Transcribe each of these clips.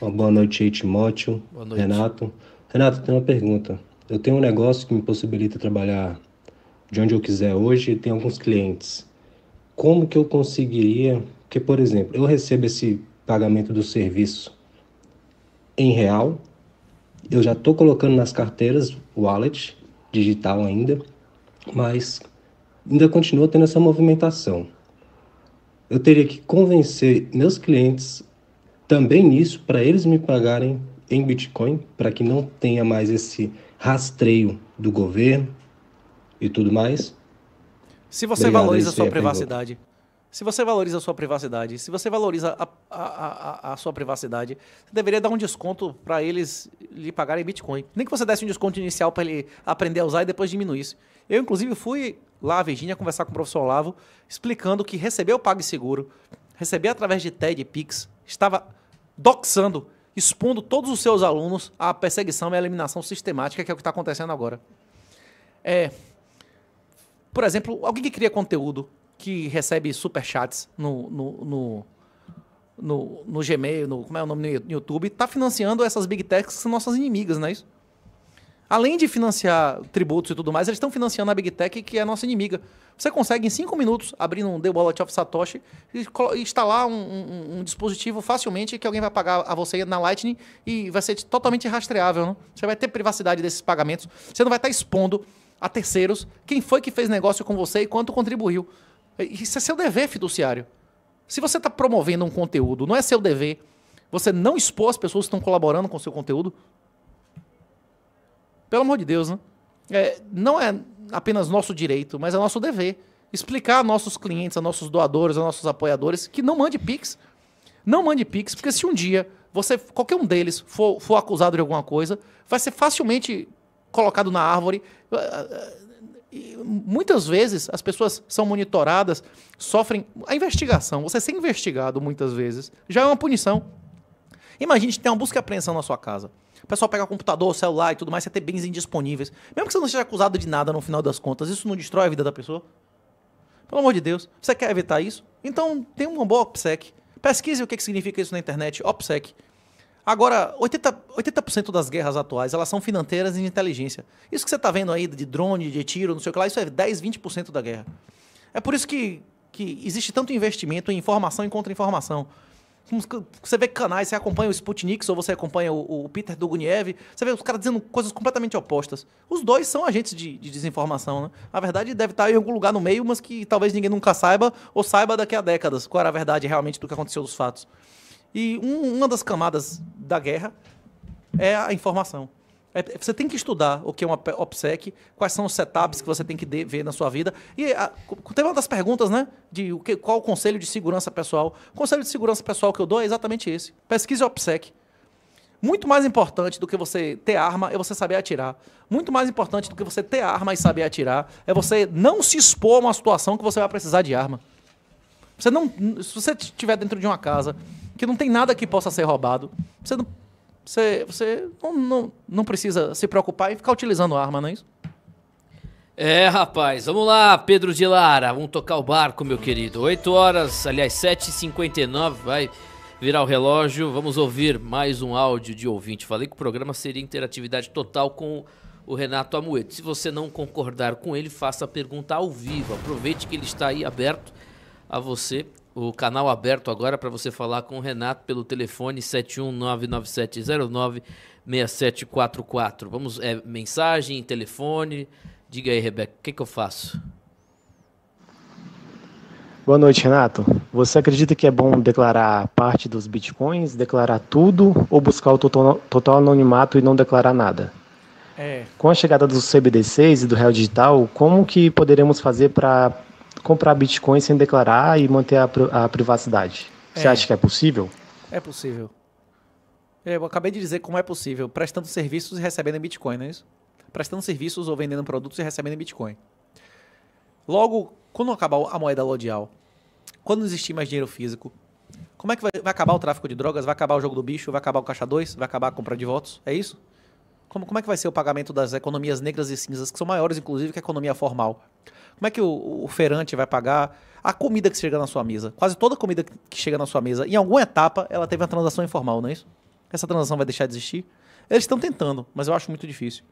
Uma boa noite aí, Timóteo, noite. Renato. Renato, tem uma pergunta. Eu tenho um negócio que me possibilita trabalhar de onde eu quiser hoje e tenho alguns clientes. Como que eu conseguiria? por exemplo, eu recebo esse pagamento do serviço em real, eu já estou colocando nas carteiras wallet, digital ainda, mas ainda continua tendo essa movimentação. Eu teria que convencer meus clientes também isso para eles me pagarem em Bitcoin, para que não tenha mais esse rastreio do governo e tudo mais. Se você Obrigado, valoriza a sua é privacidade. Se você valoriza a sua privacidade, se você valoriza a, a, a, a sua privacidade, você deveria dar um desconto para eles lhe pagarem Bitcoin. Nem que você desse um desconto inicial para ele aprender a usar e depois diminuísse. Eu, inclusive, fui lá à Virgínia conversar com o professor Olavo, explicando que receber o PagSeguro, receber através de TED Pix, estava doxando, expondo todos os seus alunos à perseguição e à eliminação sistemática, que é o que está acontecendo agora. É, por exemplo, alguém que cria conteúdo que recebe superchats no, no, no, no, no Gmail, no, como é o nome no YouTube, está financiando essas big techs que são nossas inimigas, não é isso? Além de financiar tributos e tudo mais, eles estão financiando a Big Tech, que é a nossa inimiga. Você consegue, em cinco minutos, abrir um The Wallet of Satoshi e instalar um, um, um, dispositivo facilmente que alguém vai pagar a você na Lightning e vai ser totalmente rastreável. Não? Né? Você vai ter privacidade desses pagamentos. Você não vai estar expondo a terceiros quem foi que fez negócio com você e quanto contribuiu. Isso é seu dever fiduciário. Se você está promovendo um conteúdo, não é seu dever você não expor as pessoas que estão colaborando com o seu conteúdo, pelo amor de Deus, né? É, não é apenas nosso direito, mas é nosso dever explicar a nossos clientes, a nossos doadores, a nossos apoiadores que não mande Pix. Não mande Pix, porque se um dia você, qualquer um deles, for, for acusado de alguma coisa, vai ser facilmente colocado na árvore. Ah, ah, e muitas vezes as pessoas são monitoradas, sofrem a investigação. Você ser investigado muitas vezes já é uma punição. Imagine ter uma busca e apreensão na sua casa o pessoal pegar computador, celular e tudo mais, você ter bens indisponíveis. Mesmo que você não seja acusado de nada no final das contas, isso não destrói a vida da pessoa? Pelo amor de Deus, você quer evitar isso? Então, tem uma boa OPSEC. Pesquise o que, significa isso na internet, OPSEC. Agora, 80%, 80 das guerras atuais, elas são financeiras e de inteligência. Isso que você está vendo aí de drone, de tiro, não sei o que lá, isso é 10, 20% da guerra. É por isso que, que existe tanto investimento em informação e contra-informação. Você vê canais, você acompanha o Sputnik, ou você acompanha o, o Peter Duguniev, você vê os caras dizendo coisas completamente opostas. Os dois são agentes de, de, desinformação, né? A verdade deve estar em algum lugar no meio, mas que talvez ninguém nunca saiba, ou saiba daqui a décadas qual era a verdade realmente do que aconteceu dos fatos. E um, uma das camadas da guerra é a informação. É, você tem que estudar o que é uma OPSEC, quais são os setups que você tem que ver na sua vida. E a, teve uma das perguntas, né? De o que, qual o conselho de segurança pessoal. O conselho de segurança pessoal que eu dou é exatamente esse. Pesquise OPSEC. Muito mais importante do que você ter arma é você saber atirar. Muito mais importante do que você ter arma e saber atirar é você não se expor a uma situação que você vai precisar de arma. Você não, se você estiver dentro de uma casa que não tem nada que possa ser roubado, você não você, você não, não, não precisa se preocupar e ficar utilizando arma, não é isso? É, rapaz, vamos lá, Pedro de Lara, vamos tocar o barco, meu querido. 8 horas, aliás, 7h59, vai virar o relógio. Vamos ouvir mais um áudio de ouvinte. Falei que o programa seria interatividade total com o Renato Amoedo. Se você não concordar com ele, faça a pergunta ao vivo. Aproveite que ele está aí aberto a você o canal aberto agora para você falar com o Renato pelo telefone 71997096744. Vamos, é, mensagem, telefone. Diga aí, Rebeca, o que, que eu faço? Boa noite, Renato. Você acredita que é bom declarar parte dos bitcoins, declarar tudo ou buscar o total, total anonimato e não declarar nada? É. Com a chegada dos CBDCs e do Real Digital, como que poderemos fazer para comprar Bitcoin sem declarar e manter a, a privacidade. É. Você acha que é possível? É possível. Eu acabei de dizer como é possível, prestando serviços e recebendo em Bitcoin, não é isso? Prestando serviços ou vendendo produtos e recebendo em Bitcoin. Logo, quando acabar a moeda lodial, quando não existir mais dinheiro físico, como é que vai, vai, acabar o tráfico de drogas? Vai acabar o jogo do bicho? Vai acabar o caixa 2? Vai acabar a compra de votos? É isso? Como, como é que vai ser o pagamento das economias negras e cinzas, que são maiores, inclusive, que a economia formal? Como é que o, o feirante vai pagar? A comida que chega na sua mesa, quase toda comida que chega na sua mesa, em alguma etapa, ela teve uma transação informal, não é isso? Essa transação vai deixar de existir? Eles estão tentando, mas eu acho muito difícil.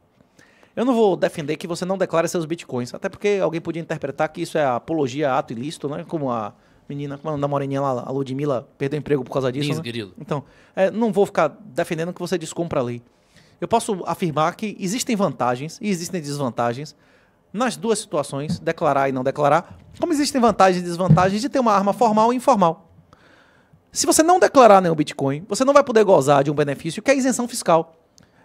Eu não vou defender que você não declare seus bitcoins, até porque alguém podia interpretar que isso é apologia a ato ilícito, né? Como a menina, como da moreninha lá, a Ludmilla, perdeu emprego por causa disso. Isso, né? querido. Então, é, não vou ficar defendendo que você descumpra a lei. Eu posso afirmar que existem vantagens e existem desvantagens nas duas situações, declarar e não declarar, como existem vantagens e desvantagens de ter uma arma formal e informal. Se você não declarar nenhum Bitcoin, você não vai poder gozar de um benefício que é isenção fiscal.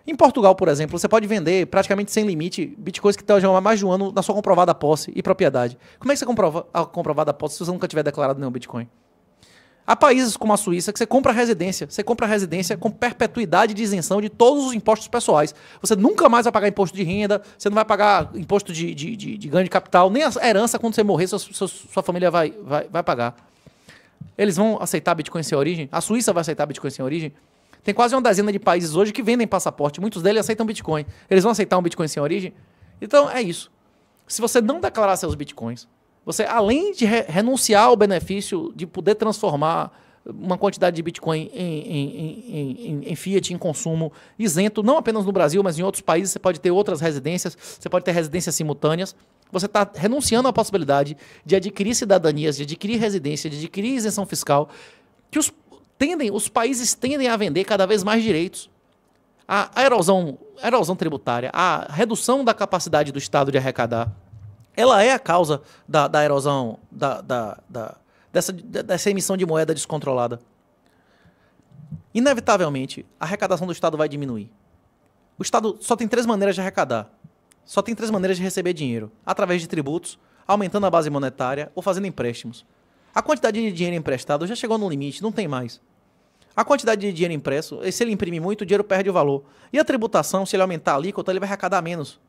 Em Portugal, por exemplo, você pode vender praticamente sem limite bitcoins que estão há mais de um ano na sua comprovada posse e propriedade. Como é que você comprova a comprovada posse se você nunca tiver declarado nenhum Bitcoin? Há países como a Suíça que você compra residência, você compra residência com perpetuidade de isenção de todos os impostos pessoais. Você nunca mais vai pagar imposto de renda, você não vai pagar imposto de, de, de, de ganho de capital, nem a herança quando você morrer, sua, sua, sua família vai, vai, vai pagar. Eles vão aceitar Bitcoin sem origem? A Suíça vai aceitar Bitcoin sem origem? Tem quase uma dezena de países hoje que vendem passaporte, muitos deles aceitam Bitcoin. Eles vão aceitar um Bitcoin sem origem? Então é isso. Se você não declarar seus Bitcoins, você, além de re renunciar ao benefício de poder transformar uma quantidade de Bitcoin em, em, em, em, fiat, em consumo isento, não apenas no Brasil, mas em outros países. Você pode ter outras residências, você pode ter residências simultâneas. Você está renunciando à possibilidade de adquirir cidadanias, de adquirir residência, de adquirir isenção fiscal, que os, tendem, os países tendem a vender cada vez mais direitos. A, a erosão, a erosão tributária, a redução da capacidade do Estado de arrecadar ela é a causa da, da erosão, da, da, da, dessa, dessa emissão de moeda descontrolada. Inevitavelmente, a arrecadação do Estado vai diminuir. O Estado só tem três maneiras de arrecadar. Só tem três maneiras de receber dinheiro: através de tributos, aumentando a base monetária ou fazendo empréstimos. A quantidade de dinheiro emprestado já chegou no limite, não tem mais. A quantidade de dinheiro impresso, se ele imprime muito, o dinheiro perde o valor. E a tributação, se ele aumentar a alíquota, ele vai arrecadar menos.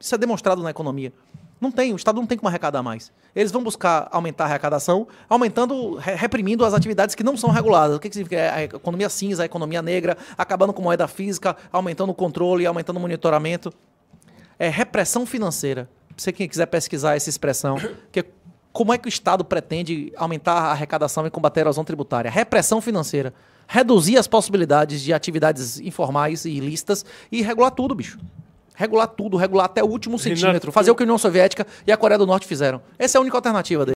Isso é demonstrado na economia. Não tem, o Estado não tem como arrecadar mais. Eles vão buscar aumentar a arrecadação, aumentando, reprimindo as atividades que não são reguladas. O que, que significa? A é, é, economia cinza, a economia negra, acabando com moeda física, aumentando o controle, aumentando o monitoramento. É repressão financeira. Você quem quiser pesquisar essa expressão, que é como é que o Estado pretende aumentar a arrecadação e combater a erosão tributária? Repressão financeira. Reduzir as possibilidades de atividades informais e ilícitas e regular tudo, bicho regular tudo, regular até o último centímetro, fazer o que a União Soviética e a Coreia do Norte fizeram. Essa é a única alternativa dele.